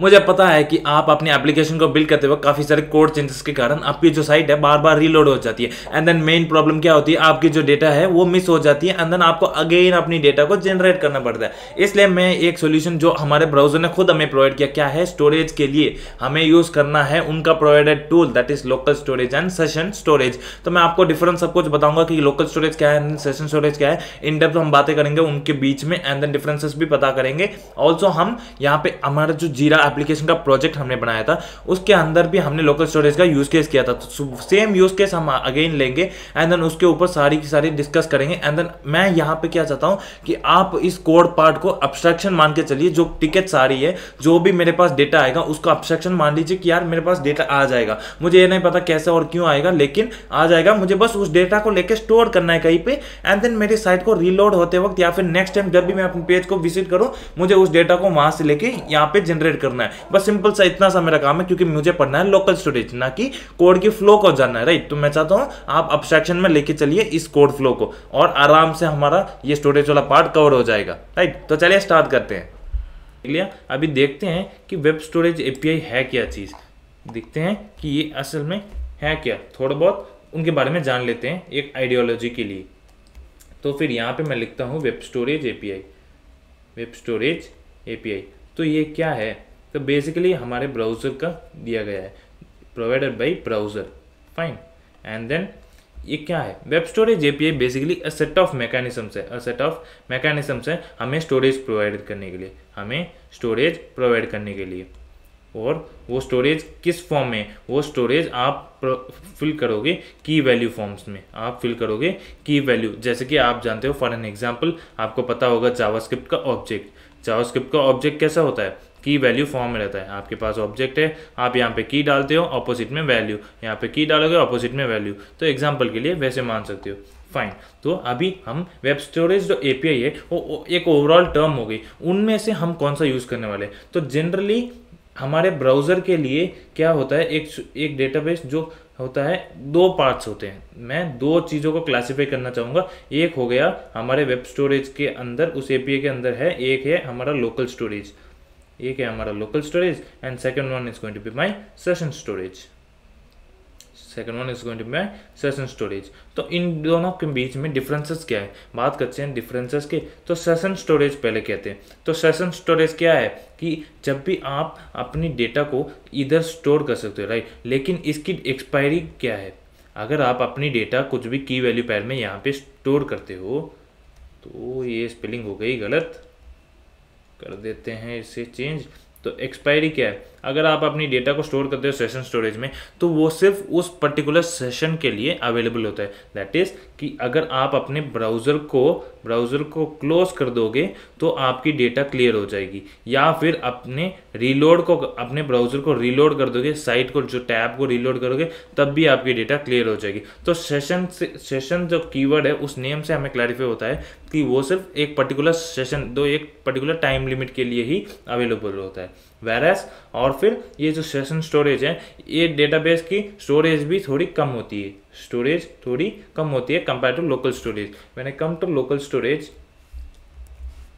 मुझे पता है कि आप अपने एप्लीकेशन को बिल्ड करते वक्त काफ़ी सारे कोड चेंजेस के कारण आपकी जो साइट है बार बार रीलोड हो जाती है एंड देन मेन प्रॉब्लम क्या होती है आपकी जो डेटा है वो मिस हो जाती है एंड देन आपको अगेन अपनी डेटा को जनरेट करना पड़ता है इसलिए मैं एक सोल्यूशन जो हमारे ब्राउजर ने खुद हमें प्रोवाइड किया क्या है स्टोरेज के लिए हमें यूज़ करना है उनका provided tool that is local storage and session storage तो मैं आपको डिफरेंस सब कुछ बताऊंगा कि लोकल स्टोरेज क्या है सेशन स्टोरेज क्या है इन डेप्थ हम बातें करेंगे उनके बीच में एंड देन डिफरेंसेस भी पता करेंगे ऑल्सो हम यहाँ पे हमारा जो जीरा वेंडर एप्लीकेशन का प्रोजेक्ट हमने बनाया था उसके अंदर भी हमने लोकल स्टोरेज का यूज केस किया था तो सेम यूज केस हम अगेन लेंगे एंड देन उसके ऊपर सारी की सारी डिस्कस करेंगे एंड देन मैं यहाँ पे क्या चाहता हूँ कि आप इस कोड पार्ट को अब्स्ट्रक्शन मान के चलिए जो टिकट सारी है जो भी मेरे पास डेटा आएगा उसका अब्स्ट्रक्शन मान लीजिए कि यार मेरे पास डेटा आ जाएगा मुझे ये नहीं पता कैसे और क्यों आएगा लेकिन आ जाएगा मुझे बस उस डेटा को लेकर स्टोर करना है कहीं पे एंड देन मेरी साइट को रीलोड होते वक्त या फिर नेक्स्ट टाइम जब भी मैं अपने पेज को विजिट करूँ मुझे उस डेटा को वहां से लेके यहाँ पे जनरेट करना है बस सिंपल सा इतना सा मेरा काम है क्योंकि मुझे पढ़ना है लोकल स्टोरेज ना कि कोड की फ्लो को जानना है राइट तो मैं चाहता हूँ आप अब्सट्रैक्शन में लेके चलिए इस कोड फ्लो को और आराम से हमारा ये स्टोरेज वाला पार्ट कवर हो जाएगा राइट तो चलिए स्टार्ट करते हैं लिया अभी देखते हैं कि वेब स्टोरेज एपीआई है क्या चीज़ देखते हैं कि ये असल में है क्या थोड़ा बहुत उनके बारे में जान लेते हैं एक आइडियोलॉजी के लिए तो फिर यहां पे मैं लिखता हूं web storage API web storage API तो ये क्या है तो बेसिकली हमारे ब्राउज़र का दिया गया है provided by browser fine and then ये क्या है web storage API basically a set of mechanisms है अ सेट ऑफ मैकेनिज्म्स है हमें स्टोरेज प्रोवाइड करने के लिए हमें स्टोरेज प्रोवाइड करने के लिए और वो स्टोरेज किस फॉर्म में वो स्टोरेज आप फिल करोगे की वैल्यू फॉर्म्स में आप फिल करोगे की वैल्यू जैसे कि आप जानते हो फॉर एन एग्जाम्पल आपको पता होगा जावास्क्रिप्ट का ऑब्जेक्ट जावास्क्रिप्ट का ऑब्जेक्ट कैसा होता है की वैल्यू फॉर्म में रहता है आपके पास ऑब्जेक्ट है आप यहाँ पे की डालते हो अपोजिट में वैल्यू यहाँ पे की डालोगे ऑपोजिट में वैल्यू तो एग्जाम्पल के लिए वैसे मान सकते हो फाइन तो अभी हम वेब स्टोरेज जो ए है वो एक ओवरऑल टर्म हो गई उनमें से हम कौन सा यूज़ करने वाले तो जनरली हमारे ब्राउज़र के लिए क्या होता है एक एक डेटाबेस जो होता है दो पार्ट्स होते हैं मैं दो चीज़ों को क्लासिफाई करना चाहूँगा एक हो गया हमारे वेब स्टोरेज के अंदर उस ए के अंदर है एक है हमारा लोकल स्टोरेज एक है हमारा local storage and second one is going to be my session storage second one is going to be my session storage तो इन दोनों के बीच में डिफरेंसेस क्या है बात करते हैं डिफरेंसेस के तो सेशन स्टोरेज पहले कहते हैं तो सेशन स्टोरेज क्या है कि जब भी आप अपनी डेटा को इधर स्टोर कर सकते हो राइट लेकिन इसकी एक्सपायरी क्या है अगर आप अपनी डेटा कुछ भी की वैल्यू पैर में यहाँ पे स्टोर करते हो तो ये स्पेलिंग हो गई गलत कर देते हैं इसे चेंज तो एक्सपायरी क्या है अगर आप अपनी डेटा को स्टोर करते हो सेशन स्टोरेज में तो वो सिर्फ उस पर्टिकुलर सेशन के लिए अवेलेबल होता है दैट इज़ कि अगर आप अपने ब्राउज़र को ब्राउज़र को क्लोज कर दोगे तो आपकी डेटा क्लियर हो जाएगी या फिर अपने रीलोड को अपने ब्राउज़र को रीलोड कर दोगे साइट को जो टैब को रीलोड करोगे तब भी आपकी डेटा क्लियर हो जाएगी तो सेशन से सेशन जो कीवर्ड है उस नेम से हमें क्लैरिफाई होता है कि वो सिर्फ एक पर्टिकुलर सेशन दो एक पर्टिकुलर टाइम लिमिट के लिए ही अवेलेबल होता है वायरस और फिर ये जो सेशन स्टोरेज है ये डेटाबेस की स्टोरेज भी थोड़ी कम होती है स्टोरेज थोड़ी कम होती है कंपेयर टू लोकल स्टोरेज मैंने come to local storage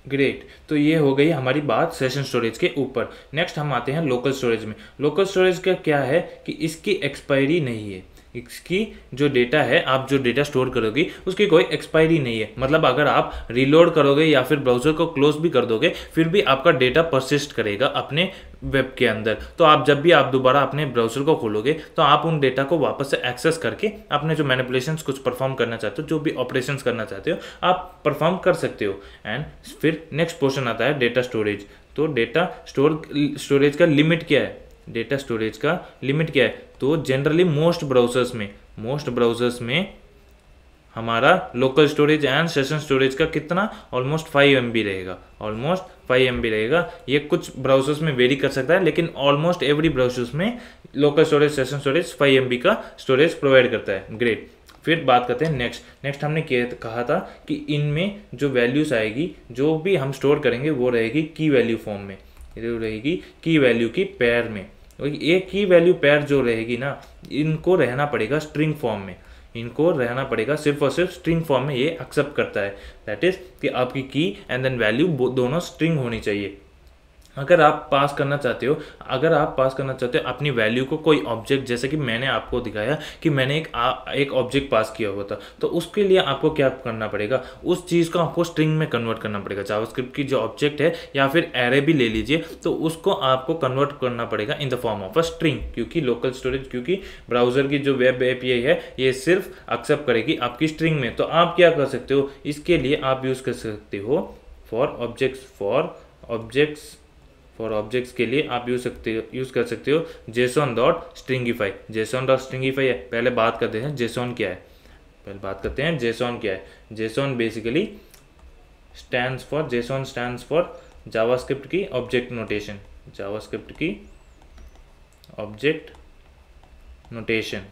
great तो ये हो गई हमारी बात सेशन स्टोरेज के ऊपर नेक्स्ट हम आते हैं लोकल स्टोरेज में लोकल स्टोरेज का क्या है कि इसकी एक्सपायरी नहीं है इसकी जो डेटा है आप जो डेटा स्टोर करोगे उसकी कोई एक्सपायरी नहीं है मतलब अगर आप रिलोड करोगे या फिर ब्राउज़र को क्लोज भी कर दोगे फिर भी आपका डेटा परसिस्ट करेगा अपने वेब के अंदर तो आप जब भी आप दोबारा अपने ब्राउज़र को खोलोगे तो आप उन डेटा को वापस से एक्सेस करके अपने जो मैनिपुलेशन कुछ परफॉर्म करना चाहते हो जो भी ऑपरेशन करना चाहते हो आप परफॉर्म कर सकते हो एंड फिर नेक्स्ट पोर्शन आता है डेटा स्टोरेज तो डेटा स्टोर स्टोरेज का लिमिट क्या है डेटा स्टोरेज का लिमिट क्या है तो जनरली मोस्ट ब्राउजर्स में मोस्ट ब्राउजर्स में हमारा local storage and session storage का कितना ऑलमोस्ट फाइव एम रहेगा ऑलमोस्ट फाइव एम रहेगा ये कुछ ब्राउजर्स में वेरी कर सकता है लेकिन ऑलमोस्ट एवरी ब्राउजर्स में local storage session storage five M का स्टोरेज प्रोवाइड करता है ग्रेट फिर बात करते हैं नेक्स्ट नेक्स्ट हमने कहा था कि इनमें जो वैल्यूज़ आएगी जो भी हम स्टोर करेंगे वो रहेगी की वैल्यू फॉर्म में रहेगी की वैल्यू की पैर में एक ही वैल्यू पेयर जो रहेगी ना इनको रहना पड़ेगा स्ट्रिंग फॉर्म में इनको रहना पड़ेगा सिर्फ और सिर्फ स्ट्रिंग फॉर्म में ये एक्सेप्ट करता है दैट इज़ कि आपकी की एंड देन वैल्यू दोनों स्ट्रिंग होनी चाहिए अगर आप पास करना चाहते हो अगर आप पास करना चाहते हो अपनी वैल्यू को कोई ऑब्जेक्ट जैसे कि मैंने आपको दिखाया कि मैंने एक आ, एक ऑब्जेक्ट पास किया हुआ था तो उसके लिए आपको क्या करना पड़ेगा उस चीज़ को आपको स्ट्रिंग में कन्वर्ट करना पड़ेगा जावास्क्रिप्ट की जो ऑब्जेक्ट है या फिर एरे भी ले लीजिए तो उसको आपको कन्वर्ट करना पड़ेगा in the form of a string क्योंकि लोकल स्टोरेज क्योंकि ब्राउजर की जो वेब ऐप ये है ये सिर्फ एक्सेप्ट करेगी आपकी स्ट्रिंग में तो आप क्या कर सकते हो इसके लिए आप यूज़ कर सकते हो for objects for objects for objects के लिए आप यूज सकते हो यूज़ कर सकते हो JSON dot stringify JSON dot stringify है पहले बात करते हैं जेसॉन क्या है पहले बात करते हैं जेसॉन क्या है JSON basically stand for JSON stand for JavaScript की ऑब्जेक्ट नोटेशन जावास्क्रिप्ट की ऑब्जेक्ट नोटेशन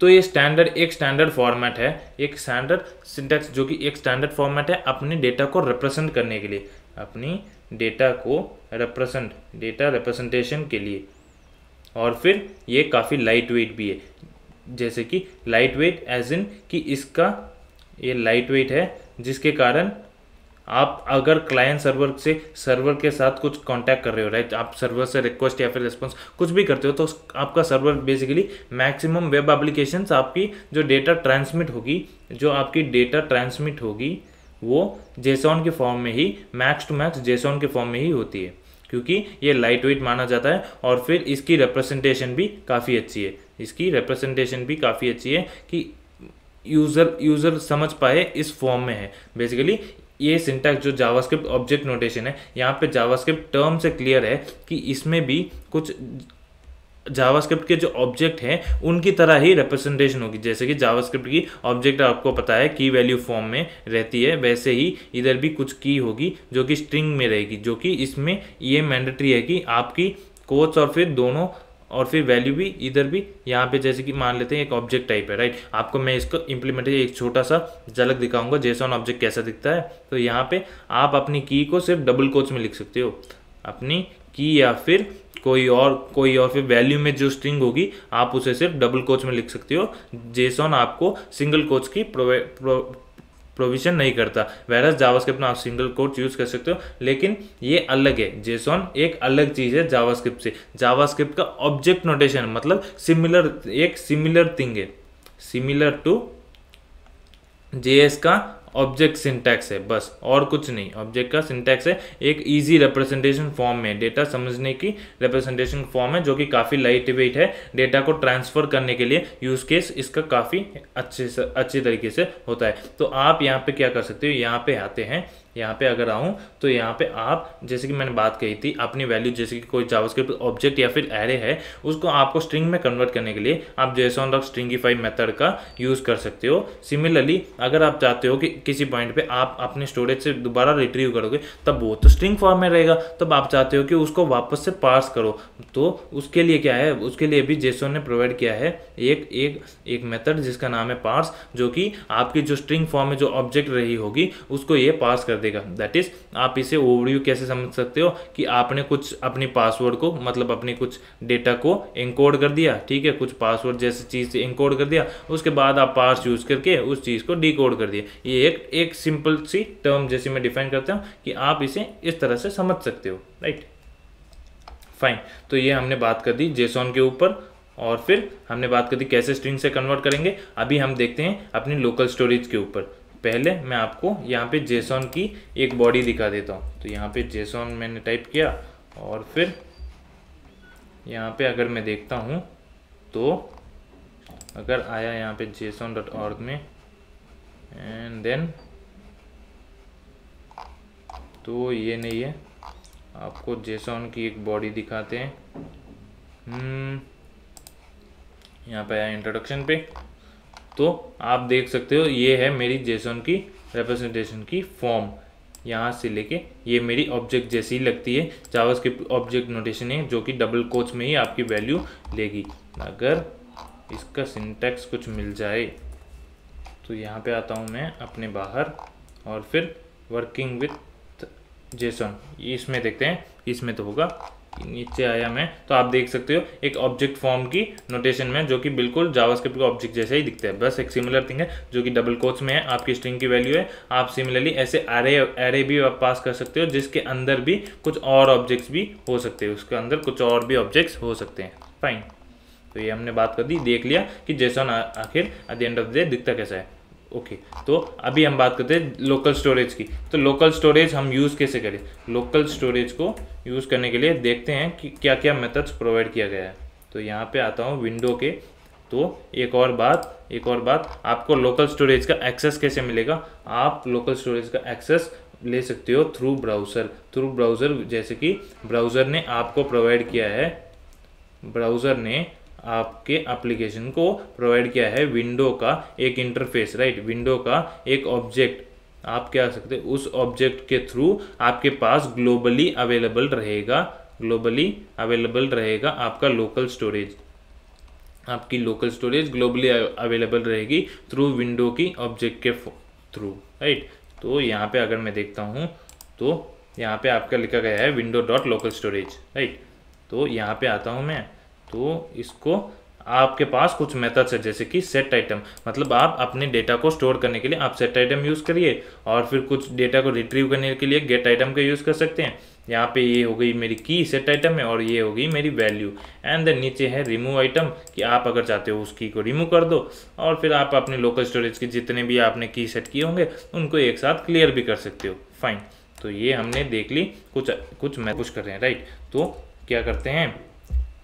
तो ये स्टैंडर्ड एक स्टैंडर्ड फॉर्मेट है एक स्टैंडर्ड सिंटेक्स जो कि एक स्टैंडर्ड फॉर्मेट है अपने डेटा को रिप्रेजेंट करने के लिए अपनी डेटा को रिप्रेजेंट डेटा रिप्रेजेंटेशन के लिए और फिर ये काफ़ी लाइट वेट भी है जैसे कि लाइट वेट एज इन कि इसका ये लाइट वेट है जिसके कारण आप अगर क्लाइंट सर्वर से सर्वर के साथ कुछ कांटेक्ट कर रहे हो राइट आप सर्वर से रिक्वेस्ट या फिर रिस्पॉन्स कुछ भी करते हो तो आपका server basically maximum web application आपकी जो डेटा ट्रांसमिट होगी जो आपकी डेटा ट्रांसमिट होगी वो जेसॉन के फॉर्म में ही मैक्स टू मैक्स जेसॉन के फॉर्म में ही होती है क्योंकि ये लाइट वेट माना जाता है और फिर इसकी रिप्रेजेंटेशन भी काफ़ी अच्छी है इसकी रिप्रेजेंटेशन भी काफ़ी अच्छी है कि यूज़र यूज़र समझ पाए इस फॉर्म में है बेसिकली ये सिंटैक्स जो जावास्क्रिप्ट ऑब्जेक्ट नोटेशन है यहाँ पे जावास्क्रिप्ट टर्म से क्लियर है कि इसमें भी कुछ जावास्क्रिप्ट के जो ऑब्जेक्ट हैं उनकी तरह ही रिप्रेजेंटेशन होगी जैसे कि जावास्क्रिप्ट की ऑब्जेक्ट आपको पता है की वैल्यू फॉर्म में रहती है वैसे ही इधर भी कुछ की होगी जो कि स्ट्रिंग में रहेगी जो कि इसमें ये मैंडेटरी है कि आपकी कोच और फिर दोनों और फिर वैल्यू भी इधर भी यहाँ पे जैसे कि मान लेते हैं एक ऑब्जेक्ट टाइप है राइट आपको मैं इसको इम्प्लीमेंट एक छोटा सा झलक दिखाऊंगा जैसा ऑब्जेक्ट कैसा दिखता है तो यहाँ पे आप अपनी की को सिर्फ डबल कोच में लिख सकते हो अपनी की या फिर कोई और कोई और फिर वैल्यू में जो स्ट्रिंग होगी आप उसे सिर्फ डबल कोच में लिख सकते हो जेसॉन आपको सिंगल कोच की प्रोवे प्रो, प्रोविजन नहीं करता वैरस जावास्क्रिप्ट में आप सिंगल कोट यूज़ कर सकते हो लेकिन ये अलग है जेसॉन एक अलग चीज़ है जावास्क्रिप्ट से जावास्क्रिप्ट का ऑब्जेक्ट नोटेशन मतलब सिमिलर एक सिमिलर थिंग है सिमिलर टू जेएस का ऑब्जेक्ट सिंटैक्स है बस और कुछ नहीं ऑब्जेक्ट का सिंटैक्स है एक ईजी रिप्रेजेंटेशन फॉर्म में डेटा समझने की रिप्रेजेंटेशन फॉर्म है जो कि काफ़ी लाइट वेट है डेटा को ट्रांसफर करने के लिए यूज़ केस इसका काफ़ी अच्छे से अच्छे तरीके से होता है तो आप यहाँ पे क्या कर सकते हो यहाँ पे आते हैं यहाँ पे अगर आऊँ तो यहाँ पे आप जैसे कि मैंने बात कही थी अपनी वैल्यू जैसे कि कोई जावास्क्रिप्ट ऑब्जेक्ट या फिर एरे है उसको आपको स्ट्रिंग में कन्वर्ट करने के लिए आप जेसॉन डॉट स्ट्रिंगीफाई मेथड का यूज़ कर सकते हो सिमिलरली अगर आप चाहते हो कि किसी पॉइंट पे आप अपने स्टोरेज से दोबारा रिट्रीव करोगे तब वो तो स्ट्रिंग फॉर्म में रहेगा तब आप चाहते हो कि उसको वापस से पास करो तो उसके लिए क्या है उसके लिए भी जेसॉन ने प्रोवाइड किया है एक एक एक मेथड जिसका नाम है पार्स जो कि आपकी जो स्ट्रिंग फॉर्म में जो ऑब्जेक्ट रही होगी उसको ये पास कर देगा देगा दैट इज़ आप इसे ओवरव्यू कैसे समझ सकते हो कि आपने कुछ अपनी पासवर्ड को मतलब अपने कुछ डेटा को इंकोड कर दिया ठीक है कुछ पासवर्ड जैसे चीज़ इंकोड कर दिया उसके बाद आप पार्स यूज़ करके उस चीज़ को डिकोड कर दिया ये एक एक सिंपल सी टर्म जैसे मैं डिफाइन करता हूँ कि आप इसे इस तरह से समझ सकते हो राइट फाइन तो ये हमने बात कर दी जेसॉन के ऊपर और फिर हमने बात कर दी कैसे स्ट्रिंग से कन्वर्ट करेंगे अभी हम देखते हैं अपनी लोकल स्टोरेज के ऊपर पहले मैं आपको यहाँ पे जेसॉन की एक बॉडी दिखा देता हूँ तो यहाँ पे जेसॉन मैंने टाइप किया और फिर यहाँ पे अगर मैं देखता हूँ तो अगर आया यहाँ पे जेसॉन डॉट ऑर्ग में एंड देन तो ये नहीं है आपको जेसॉन की एक बॉडी दिखाते हैं हम्म, यहाँ पे आया इंट्रोडक्शन पे तो आप देख सकते हो ये है मेरी जेसन की रिप्रेजेंटेशन की फॉर्म यहाँ से लेके ये मेरी ऑब्जेक्ट जैसी ही लगती है चावस की ऑब्जेक्ट नोटेशन है जो कि डबल कोच में ही आपकी वैल्यू लेगी अगर इसका सिंटेक्स कुछ मिल जाए तो यहाँ पे आता हूँ मैं अपने बाहर और फिर वर्किंग विथ जेसन इसमें देखते हैं इसमें तो होगा नीचे आया मैं तो आप देख सकते हो एक ऑब्जेक्ट फॉर्म की नोटेशन में जो कि बिल्कुल जावास्क्रिप्ट का ऑब्जेक्ट जैसा ही दिखता है बस एक सिमिलर थिंग है जो कि डबल कोच में है आपकी स्ट्रिंग की वैल्यू है आप सिमिलरली ऐसे एरे एरे भी आप पास कर सकते हो जिसके अंदर भी कुछ और ऑब्जेक्ट्स भी हो सकते हैं उसके अंदर कुछ और भी ऑब्जेक्ट्स हो सकते हैं फाइन तो ये हमने बात कर दी देख लिया कि जैसा आखिर at the end of the day दिखता कैसा है ओके okay, तो अभी हम बात करते हैं लोकल स्टोरेज की तो लोकल स्टोरेज हम यूज़ कैसे करें लोकल स्टोरेज को यूज़ करने के लिए देखते हैं कि क्या क्या मेथड्स प्रोवाइड किया गया है तो यहाँ पे आता हूँ विंडो के तो एक और बात एक और बात आपको लोकल स्टोरेज का एक्सेस कैसे मिलेगा आप लोकल स्टोरेज का एक्सेस ले सकते हो थ्रू ब्राउज़र थ्रू ब्राउज़र जैसे कि ब्राउज़र ने आपको प्रोवाइड किया है ब्राउज़र ने आपके एप्लीकेशन को प्रोवाइड किया है विंडो का एक इंटरफेस राइट विंडो का एक ऑब्जेक्ट आप क्या सकते हैं उस ऑब्जेक्ट के थ्रू आपके पास ग्लोबली अवेलेबल रहेगा ग्लोबली अवेलेबल रहेगा आपका लोकल स्टोरेज आपकी लोकल स्टोरेज ग्लोबली अवेलेबल रहेगी थ्रू विंडो की ऑब्जेक्ट के थ्रू राइट तो यहाँ पे अगर मैं देखता हूँ तो यहाँ पे आपका लिखा गया है window dot local storage right तो यहाँ पे आता हूँ मैं तो इसको आपके पास कुछ मेथड्स है जैसे कि सेट आइटम मतलब आप अपने डेटा को स्टोर करने के लिए आप सेट आइटम यूज़ करिए और फिर कुछ डेटा को रिट्रीव करने के लिए गेट आइटम का यूज़ कर सकते हैं यहाँ पे ये हो गई मेरी की सेट आइटम है और ये हो गई मेरी वैल्यू एंड देन नीचे है रिमूव आइटम कि आप अगर चाहते हो उस की को रिमूव कर दो और फिर आप अपने लोकल स्टोरेज के जितने भी आपने की सेट किए होंगे उनको एक साथ क्लियर भी कर सकते हो फाइन तो ये हमने देख ली कुछ कुछ मैं कुछ कर रहे हैं राइट तो क्या करते हैं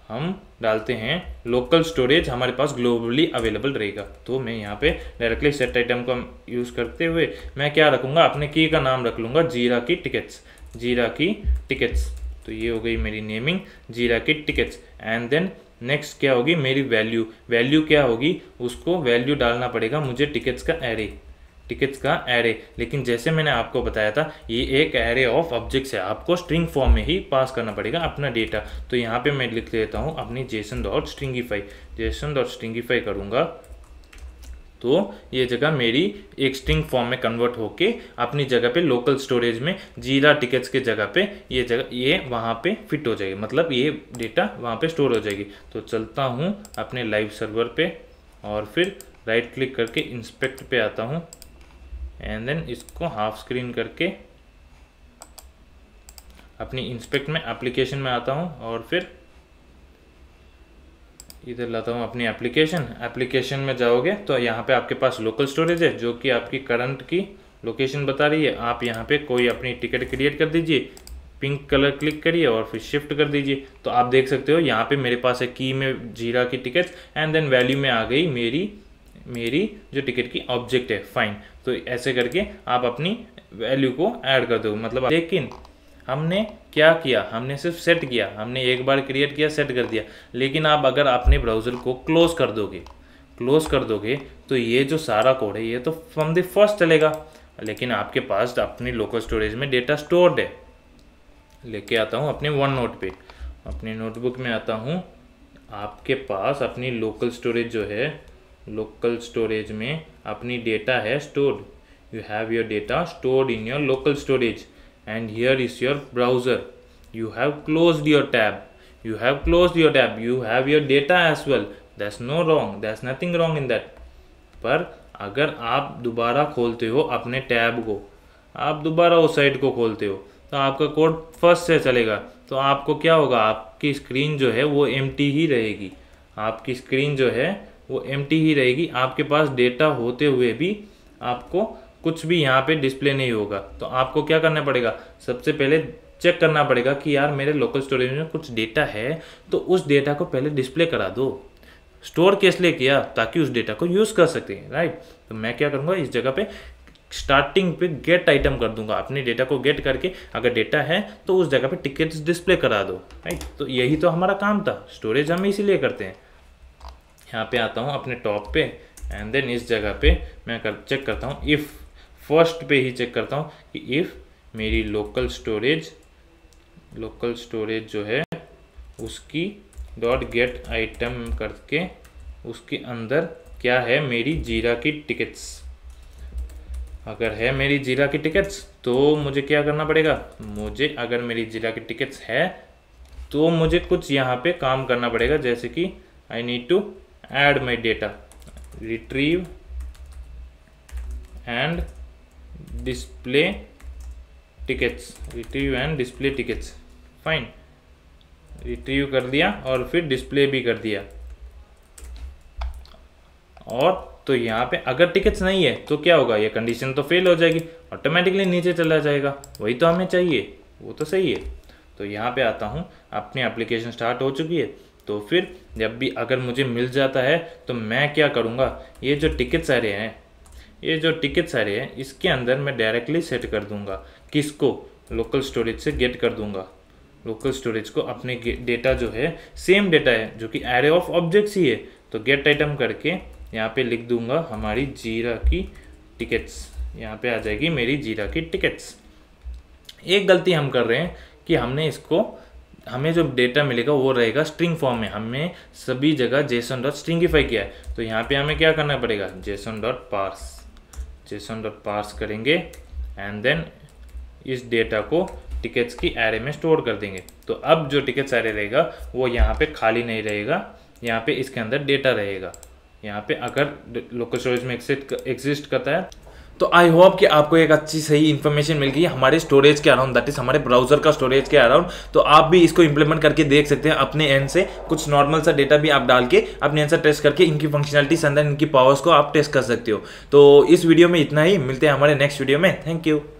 हम डालते हैं लोकल स्टोरेज हमारे पास ग्लोबली अवेलेबल रहेगा तो मैं यहाँ पे डायरेक्टली सेट आइटम को यूज़ करते हुए मैं क्या रखूँगा अपने की का नाम रख लूँगा जीरा की टिकट्स जीरा की टिकट्स तो ये हो गई मेरी नेमिंग जीरा की टिकट्स एंड देन नेक्स्ट क्या होगी मेरी वैल्यू वैल्यू क्या होगी उसको वैल्यू डालना पड़ेगा मुझे टिकट्स का एरे टिकट्स का एरे लेकिन जैसे मैंने आपको बताया था ये एक एरे ऑफ ऑब्जेक्ट्स है आपको स्ट्रिंग फॉर्म में ही पास करना पड़ेगा अपना डेटा तो यहाँ पे मैं लिख लेता हूँ अपनी JSON dot stringify JSON dot stringify करूँगा तो ये जगह मेरी एक स्ट्रिंग फॉर्म में कन्वर्ट होके अपनी जगह पे लोकल स्टोरेज में जीरा टिकट्स के जगह पे ये जगह ये वहाँ पे फिट हो जाएगी मतलब ये डेटा वहाँ पे स्टोर हो जाएगी तो चलता हूँ अपने लाइव सर्वर पे और फिर राइट क्लिक करके इंस्पेक्ट पे आता हूँ एंड देन इसको हाफ स्क्रीन करके अपनी इंस्पेक्ट में एप्लीकेशन में आता हूँ और फिर इधर लाता हूँ अपनी एप्लीकेशन एप्लीकेशन में जाओगे तो यहाँ पे आपके पास लोकल स्टोरेज है जो कि आपकी करंट की लोकेशन बता रही है आप यहाँ पे कोई अपनी टिकट क्रिएट कर दीजिए पिंक कलर क्लिक करिए और फिर शिफ्ट कर दीजिए तो आप देख सकते हो यहाँ पे मेरे पास है की में जीरा की टिकट एंड देन वैल्यू में आ गई मेरी मेरी जो टिकट की ऑब्जेक्ट है फाइन तो ऐसे करके आप अपनी वैल्यू को ऐड कर दो मतलब लेकिन हमने क्या किया हमने सिर्फ सेट किया हमने एक बार क्रिएट किया सेट कर दिया लेकिन आप अगर अपने ब्राउज़र को क्लोज कर दोगे क्लोज कर दोगे तो ये जो सारा कोड है ये तो फ्रॉम द फर्स्ट चलेगा लेकिन आपके पास तो अपनी लोकल स्टोरेज में डेटा स्टोर्ड है लेके आता हूँ अपने वन नोट पे अपनी नोटबुक में आता हूँ आपके पास अपनी लोकल स्टोरेज जो है लोकल स्टोरेज में अपनी डेटा है stored you have your data stored in your local storage and here is your browser you have close your tab you have close your tab you have your data as well there's no wrong there's nothing wrong in that पर अगर आप दोबारा खोलते हो अपने tab को आप दोबारा उस साइट को खोलते हो तो आपका कोड फर्स्ट से चलेगा तो आपको क्या होगा आपकी स्क्रीन जो है वो एम ही रहेगी आपकी स्क्रीन जो है वो एम ही रहेगी आपके पास डेटा होते हुए भी आपको कुछ भी यहाँ पे डिस्प्ले नहीं होगा तो आपको क्या करना पड़ेगा सबसे पहले चेक करना पड़ेगा कि यार मेरे लोकल स्टोरेज में कुछ डेटा है तो उस डेटा को पहले डिस्प्ले करा दो स्टोर केस ले किया ताकि उस डेटा को यूज़ कर सकें राइट तो मैं क्या करूँगा इस जगह पे स्टार्टिंग पे गेट आइटम कर दूंगा अपने डेटा को गेट करके अगर डेटा है तो उस जगह पे टिकट्स डिस्प्ले करा दो राइट तो यही तो हमारा काम था स्टोरेज हम इसीलिए करते हैं यहाँ पे आता हूँ अपने टॉप पे एंड देन इस जगह पे मैं कर चेक करता हूँ इफ़ फर्स्ट पे ही चेक करता हूँ कि इफ़ मेरी लोकल स्टोरेज लोकल स्टोरेज जो है उसकी डॉट गेट आइटम करके उसके अंदर क्या है मेरी जीरा की टिकट्स अगर है मेरी जीरा की टिकट्स तो मुझे क्या करना पड़ेगा मुझे अगर मेरी जीरा की टिकट्स है तो मुझे कुछ यहाँ पे काम करना पड़ेगा जैसे कि I need to add my data retrieve and display tickets retrieve and display tickets fine retrieve कर दिया और फिर डिस्प्ले भी कर दिया और तो यहाँ पे अगर टिकट्स नहीं है तो क्या होगा ये कंडीशन तो फेल हो जाएगी ऑटोमेटिकली नीचे चला जाएगा वही तो हमें चाहिए वो तो सही है तो यहाँ पे आता हूँ अपनी एप्लीकेशन स्टार्ट हो चुकी है तो फिर जब भी अगर मुझे मिल जाता है तो मैं क्या करूँगा ये जो टिकट सारे हैं ये जो टिकट सारे हैं इसके अंदर मैं डायरेक्टली सेट कर दूँगा किसको लोकल स्टोरेज से गेट कर दूँगा लोकल स्टोरेज को अपने डेटा जो है सेम डेटा है जो कि एरे ऑफ ऑब्जेक्ट्स ही है तो गेट आइटम करके यहाँ पे लिख दूंगा हमारी जीरा की टिकट्स यहाँ पे आ जाएगी मेरी जीरा की टिकट्स एक गलती हम कर रहे हैं कि हमने इसको हमें जो डेटा मिलेगा वो रहेगा स्ट्रिंग फॉर्म में हमें सभी जगह जेसन डॉट स्ट्रिंगिफाई किया है तो यहाँ पे हमें क्या करना पड़ेगा JSON dot parse JSON dot parse करेंगे एंड देन इस डेटा को टिकट्स की एरे में स्टोर कर देंगे तो अब जो टिकट्स एरे रहेगा वो यहाँ पे खाली नहीं रहेगा यहाँ पे इसके अंदर डेटा रहेगा यहाँ पे अगर लोकल स्टोरेज में एक्सिट एग्जिस्ट करता है तो आई होप कि आपको एक अच्छी सही इन्फॉर्मेशन मिल गई हमारे स्टोरेज के अराउंड दैट इज हमारे ब्राउजर का स्टोरेज के अराउंड तो आप भी इसको इंप्लीमेंट करके देख सकते हैं अपने एंड से कुछ नॉर्मल सा डेटा भी आप डाल के अपने एंड से टेस्ट करके इनकी फंक्शनलिटीज अंदर इनकी पावर्स को आप टेस्ट कर सकते हो तो इस वीडियो में इतना ही मिलते हैं हमारे नेक्स्ट वीडियो में थैंक यू